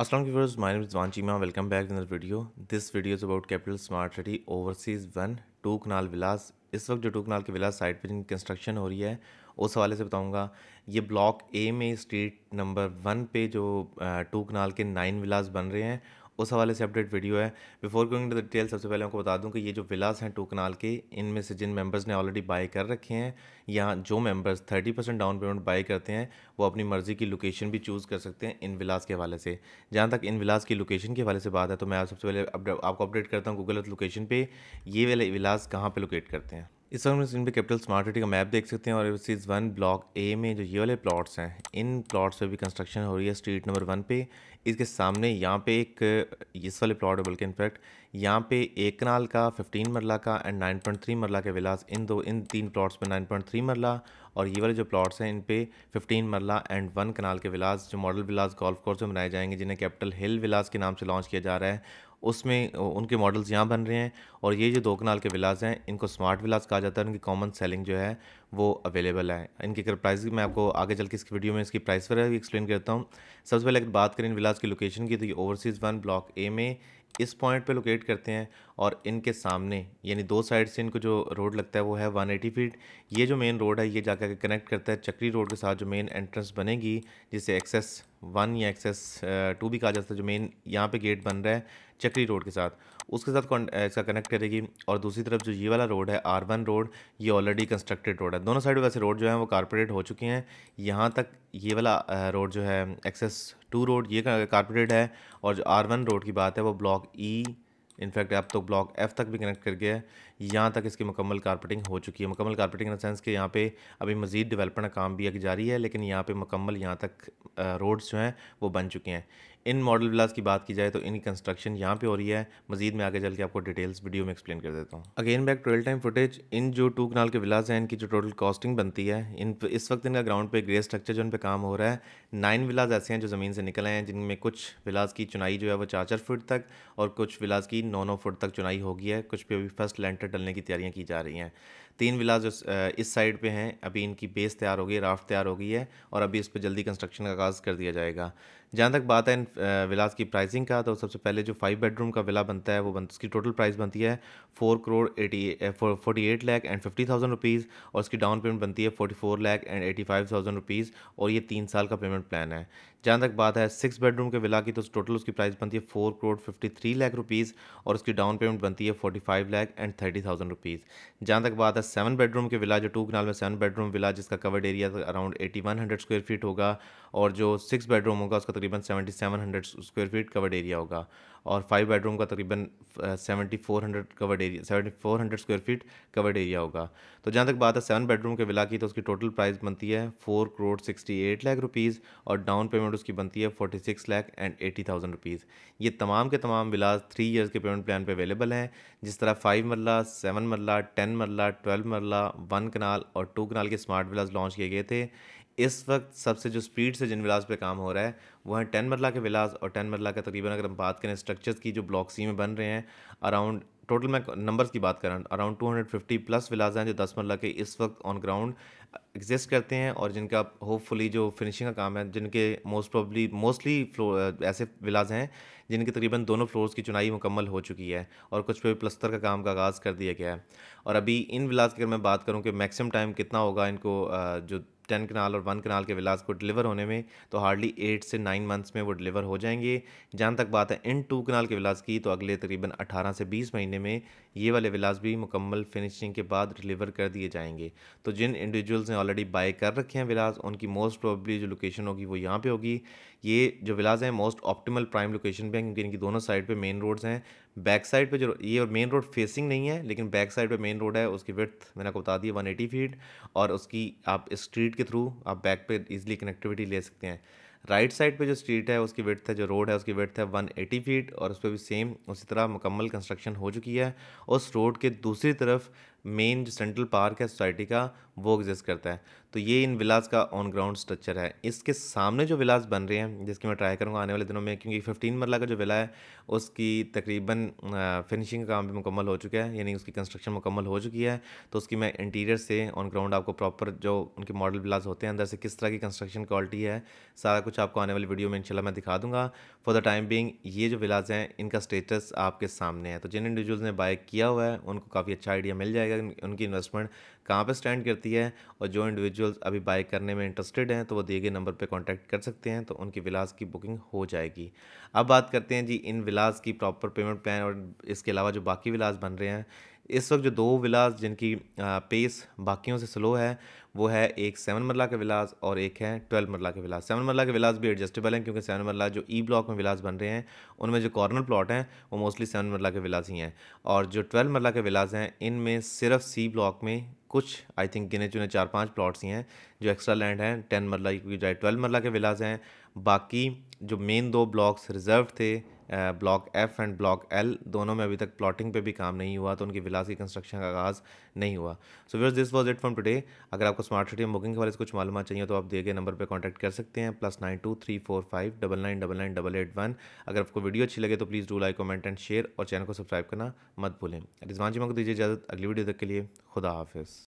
Aslam viewers mine Rizwan Cheema welcome back in the video this video is about Capital Smart City overseas one two kanal villas इस वक्त जो two कनाल के विलास side पर construction हो रही है उस हवाले से बताऊँगा ये ब्लॉक ए में स्ट्रीट नंबर वन पे जो टू कनाल के नाइन विलास बन रहे हैं उस हवाले से अपडेट वीडियो है बिफोर गोइंग टू डिटेल सबसे पहले आपको बता दूं कि ये जो विलास हैं टू कनाल के इनमें से जिन मेंबर्स ने ऑलरेडी बाय कर रखे हैं या जो members 30 percent down payment buy करते हैं वो अपनी मर्ज़ी की लोकेशन भी चूज़ कर सकते हैं इन विलास के हवाले से जहाँ तक इन विलास की लोकेशन के हवाले से बात है तो मैं आप सबसे पहले आपको अपडेट करता हूँ गूगल लोकेशन पर ये वाले विलास कहाँ पर लोकेट करते हैं इस वक्त हम स्क्रीन पे कैपिटल स्मार्ट सिटी का मैप देख सकते हैं और सीज़ वन ब्लॉक ए में जो ये वाले प्लॉट्स हैं इन प्लॉट्स पे भी कंस्ट्रक्शन हो रही है स्ट्रीट नंबर वन पे इसके सामने यहाँ पे एक इस वाले प्लॉट बल्कि इनफैक्ट यहाँ पे एक कनाल का 15 मरला का एंड 9.3 मरला के विलास इन दो इन तीन प्लॉट्स पे 9.3 मरला और ये वाले जो प्लॉट्स हैं इन पे 15 मरला एंड वन कनाल के विलास जो मॉडल विलास गोल्फ कोर्स में बनाए जाएंगे जिन्हें कैपिटल हिल विलास के नाम से लॉन्च किया जा रहा है उसमें उनके मॉडल्स यहाँ बन रहे हैं और ये जो दो कनाल के विलास हैं इनको स्मार्ट विलास कहा जाता है उनकी कॉमन सेलिंग जो है वो अवेलेबल है इनकी अगर प्राइस मैं आपको आगे चल के इसकी वीडियो में इसकी प्राइस वगैरह भी एक्सप्लेन करता हूँ सबसे पहले अगर बात करें विलास विलाज की लोकेशन की तो ये ओवरसीज़ वन ब्लॉक ए में इस पॉइंट पे लोकेट करते हैं और इनके सामने यानी दो साइड से इनको जो रोड लगता है वो है 180 फीट ये जो मेन रोड है ये जाकर कनेक्ट करता है चक्री रोड के साथ जो मेन एंट्रेंस बनेगी जिसे एक्सेस वन या एक्सेस टू uh, भी कहा जाता है जो मेन यहाँ पे गेट बन रहा है चक्री रोड के साथ उसके साथ इसका कनेक्ट करेगी और दूसरी तरफ जो ये वाला रोड है आर वन रोड ये ऑलरेडी कंस्ट्रक्टेड रोड है दोनों साइड वैसे रोड जो है वो कारपोरेट हो चुके हैं यहाँ तक ये वाला रोड जो है एक्सेस टू रोड ये कारपोरेट है और जो आर वन रोड की बात है वो ब्लॉक ई इनफैक्ट अब तो ब्लॉक एफ़ तक भी कनेक्ट कर गया है यहाँ तक इसकी मुकम्मल कारपेटिंग हो चुकी है मुकम्मल कारपेटिंग इन सेंस कि यहाँ पे अभी मज़ीद डेवलपमेंट का काम भी अभी जारी है लेकिन यहाँ पे मुकम्मल यहाँ तक रोड्स जो हैं वो बन चुके हैं इन मॉडल विलास की बात की जाए तो इनकी कंस्ट्रक्शन यहाँ पे हो रही है मजीद मैं आगे चल के आपको डिटेल्स वीडियो में एक्सप्लेन कर देता हूँ again back trail time footage इन जो टू कनाल के विलास हैं इनकी जो टोटल कॉस्टिंग बनती है इन इस वक्त इनका ग्राउंड पे ग्रे स्ट्रक्चर जो इन पर काम हो रहा है नाइन विलास ऐसे हैं जो ज़मीन से निकले हैं जिनमें कुछ विलास की चुनाई जो है वो चार चार फुट तक और कुछ विलास की नौ नौ फुट तक चुनाई होगी है कुछ पे अभी फर्स्ट लेंटर डलने की तैयारियाँ की जा रही हैं तीन विला जो इस साइड पे हैं अभी इनकी बेस तैयार हो गई राफ्ट तैयार हो गई है और अभी इस पर जल्दी कंस्ट्रक्शन का आगाज़ कर दिया जाएगा जहाँ तक बात है इन विलाज की प्राइसिंग का तो सबसे पहले जो फाइव बेडरूम का विला बनता है वो बन उसकी टोटल प्राइस बनती है four crore eighty forty eight lakh and fifty thousand rupees और उसकी डाउन पेमेंट बनती है forty four lakh and eighty five thousand rupees और ये तीन साल का पेमेंट प्लान है जहाँ तक बात है सिक्स बेडरूम के विला की तो टोटल उसकी प्राइस बनती है four crore fifty three lakh rupees और उसकी डाउन पेमेंट बनती है forty five lakh and thirty thousand rupees जहाँ तक बात है सेवन बेडरूम के विला जो टू कनाल में सेवन बेडरूम विला जिसका covered area around eighty one hundred square feet होगा और जो सिक्स बेडरूम होगा उसका तकरीबन seventy seven hundred square feet covered area होगा और फाइव बेडरूम का तकरीबन seventy four hundred covered area seventy four hundred square feet covered area होगा तो जहाँ तक बात है सेवन बेडरूम के विला की तो उसकी टोटल प्राइस बनती है four crore sixty eight lakh rupees और डाउन पेमेंट उसकी बनती है forty six lakh and eighty thousand rupees ये तमाम के तमाम विलाज थ्री ईयर्स के पेमेंट प्लान पर अवेलेबल हैं जिस तरह five marla seven marla ten marla twelve twelve marla one kanal और टू कनाल के स्मार्ट विलाज लॉन्च किए गए थे इस वक्त सबसे जो स्पीड से जिन विलास पे काम हो रहा है वो है टेन मरला के विलास और टेन मरला का तकरीबन अगर हम बात करें स्ट्रक्चर्स की जो ब्लॉक सी में बन रहे हैं अराउंड टोटल मैं नंबर्स की बात करें अराउंड 250 प्लस विलाज हैं जो दस मरला के इस वक्त ऑन ग्राउंड एग्जिस्ट करते हैं और जिनका होपफुली जो फिनिशिंग का काम है जिनके मोस्ट प्रॉबली मोस्टली फ्लोर ऐसे विलाज हैं जिनके तकरीबन दोनों फ्लोर्स की चुनाई मुकम्मल हो चुकी है और कुछ पे प्लस्तर का काम का आगाज़ कर दिया गया है और अभी इन विलाज की अगर मैं बात करूँ कि मैक्सिमम टाइम कितना होगा इनको जो टेन कनाल और वन कनाल के विलास को डिलीवर होने में तो हार्डली एट से नाइन मंथ्स में वो डिलीवर हो जाएंगे जहाँ तक बात है इन टू कनाल के विलास की तो अगले तकरीबन अठारह से बीस महीने में ये वाले विलास भी मुकम्मल फिनिशिंग के बाद डिलीवर कर दिए जाएंगे तो जिन इंडिविजुअल्स ने ऑलरेडी बाय कर रखे हैं विलास उनकी मोस्ट प्रॉबली जो लोकेशन होगी वो यहाँ पर होगी ये जो विलास हैं मोस्ट ऑप्टिमल प्राइम लोकेशन पर हैं क्योंकि इनकी दोनों साइड पर मेन रोड्स हैं बैक साइड पे जो ये मेन रोड फेसिंग नहीं है लेकिन बैक साइड पे मेन रोड है उसकी विर्थ मैंने आपको बता दी वन 180 फीट और उसकी आप स्ट्रीट स्ट्रीट के थ्रू आप बैक पे इजीली कनेक्टिविटी ले सकते हैं राइट right साइड पे जो स्ट्रीट है उसकी वेथ है जो रोड है उसकी विर्थ है 180 फीट और उस पर भी सेम उसी तरह मुकम्मल कंस्ट्रक्शन हो चुकी है उस रोड के दूसरी तरफ मेन जो सेंट्रल पार्क है सोसाइटी का वो एग्जिस्ट करता है तो ये इन विलास का ऑन ग्राउंड स्ट्रक्चर है इसके सामने जो विलास बन रहे हैं जिसकी मैं ट्राई करूँगा आने वाले दिनों में क्योंकि फिफ्टीन मरला का जो विला है उसकी तकरीबन फिनिशिंग का काम भी मुकम्मल हो चुका है यानी उसकी कंस्ट्रक्शन मुकम्मल हो चुकी है तो उसकी मैं इंटीरियर से ऑन ग्राउंड आपको प्रॉपर जो उनके मॉडल विलास होते हैं अंदर से किस तरह की कंस्ट्रक्शन क्वालिटी है सारा कुछ आपको आने वाली वीडियो में इनशाला मैं दिखा दूंगा फॉर द टाइम बिंग ये जो विलास हैं इनका स्टेटस आपके सामने है तो जिन इंडिविजुअल्स ने बाय किया हुआ है उनको काफ़ी अच्छा आइडिया मिल जाएगा जाएगा उनकी इन्वेस्टमेंट कहाँ पे स्टैंड करती है और जो इंडिविजुअल्स अभी बाय करने में इंटरेस्टेड हैं तो वो दिए गए नंबर पे कांटेक्ट कर सकते हैं तो उनकी विलास की बुकिंग हो जाएगी अब बात करते हैं जी इन विलास की प्रॉपर पेमेंट प्लान और इसके अलावा जो बाकी विलास बन रहे हैं इस वक्त जो दो विलाज जिनकी पेस बाकियों से स्लो है वो है एक सेवन मरला के विलाज और एक है ट्वेल्व मरला के विलाज सेवन मरला के विलाज भी एडजस्टेबल हैं क्योंकि सेवन मरला जो ई e ब्लॉक में विलाज बन रहे हैं उनमें जो कॉर्नर प्लॉट हैं वो मोस्टली सेवन मरला के विलाज ही हैं और जो ट्वेल्व मरला के विलाज हैं इनमें सिर्फ सी ब्लॉक में कुछ आई थिंक गिने चुने चार पाँच प्लॉट्स ही हैं जो एक्स्ट्रा लैंड हैं टेन मरला जो है ट्वेल्व मरला के विलाज हैं बाकी जो मेन दो ब्लॉक्स रिजर्व थे block F and block L दोनों में अभी तक प्लॉटिंग पे भी काम नहीं हुआ तो उनकी विलास की कंस्ट्रक्शन का आगाज़ नहीं हुआ so viewers this was it from today अगर आपको स्मार्ट सिटी में बुकिंग के बारे में कुछ मालूम चाहिए तो आप दिए गए नंबर पर कॉन्टैक्ट कर सकते हैं plus nine two three four five double nine double nine double eight one अगर आपको वीडियो अच्छी लगे तो please do like comment and share और चैनल को सब्सक्राइब करना मत भूलें रिजवान जी मैं दीजिए इजाज़त अगली वीडियो तक के लिए खुदा हाफिज़